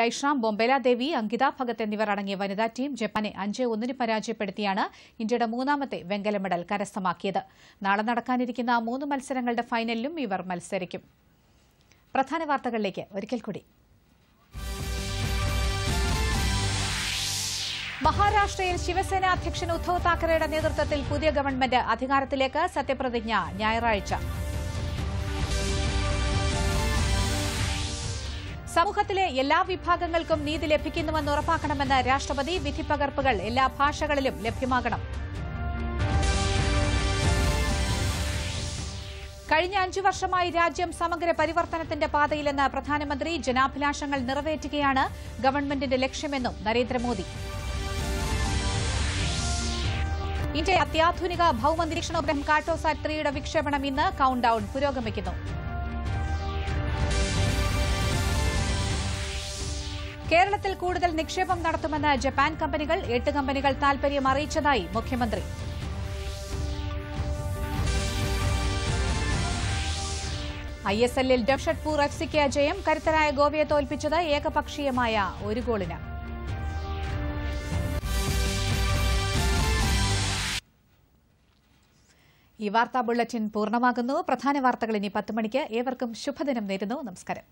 ലൈഷാം ബൊംബേല ദേവി അങ്കിത ഭഗത് എന്നിവർ അടങ്ങിയ വനിതാ ടീം ജപ്പാനെ അഞ്ച് ഒന്നിന് പരാജയപ്പെടുത്തിയാണ് ഇന്ത്യയുടെ മൂന്നാമത്തെ വെങ്കല മെഡൽ കരസ്ഥമാക്കിയത് നാളെ നടക്കാനിരിക്കുന്ന മൂന്ന് മത്സരങ്ങളുടെ ഫൈനലിലും ഇവർ മത്സരിക്കും പ്രധാന വാർത്തകളിലേക്ക് ഒരിക്കൽ കൂടി മഹാരാഷ്ട്രയിൽ ശിവസേന അധ്യക്ഷൻ ഉദ്ധവ് താക്കറെയുടെ നേതൃത്വത്തിൽ പുതിയ ഗവൺമെന്റ് അധികാരത്തിലേക്ക് സത്യപ്രതിജ്ഞ ഞായറാഴ്ച സമൂഹത്തിലെ എല്ലാ വിഭാഗങ്ങൾക്കും നീതി ലഭിക്കുന്നുവെന്ന് ഉറപ്പാക്കണമെന്ന് രാഷ്ട്രപതി വിധിപ്പകർപ്പുകൾ എല്ലാ ഭാഷകളിലും ലഭ്യമാകണം കഴിഞ്ഞ അഞ്ചു വർഷമായി രാജ്യം സമഗ്ര പരിവർത്തനത്തിന്റെ പാതയിലെന്ന് പ്രധാനമന്ത്രി ജനാഭിലാഷങ്ങൾ നിറവേറ്റുകയാണ് ഗവൺമെന്റിന്റെ ലക്ഷ്യമെന്നും നരേന്ദ്രമോദി ഇന്ത്യ അത്യാധുനിക ഭൌമനിരീക്ഷണോഗ്രഹം കാട്ടോസാറ്റ് ത്രീയുടെ വിക്ഷേപണം ഇന്ന് കൌണ്ട് ഡൌൺ പുരോഗമിക്കുന്നു കേരളത്തിൽ കൂടുതൽ നിക്ഷേപം നടത്തുമെന്ന് ജപ്പാൻ കമ്പനികൾ എട്ട് കമ്പനികൾ താൽപര്യം അറിയിച്ചതായി മുഖ്യമന്ത്രി ഐ എസ് എല്ലിൽ ജംഷഡ്പൂർ എഫ് സിക്ക് ജയം കരുത്തരായ ഗോവയെ തോൽപ്പിച്ചത് ഏകപക്ഷീയമായ ഒരു ഗോളിന് ഈ വാർത്താ ബുള്ളറ്റിൻ പൂർണ്ണമാകുന്നു പ്രധാന വാർത്തകൾ ഇനി പത്ത് മണിക്ക് ഏവർക്കും ശുഭദിനം നേരുന്നു നമസ്കാരം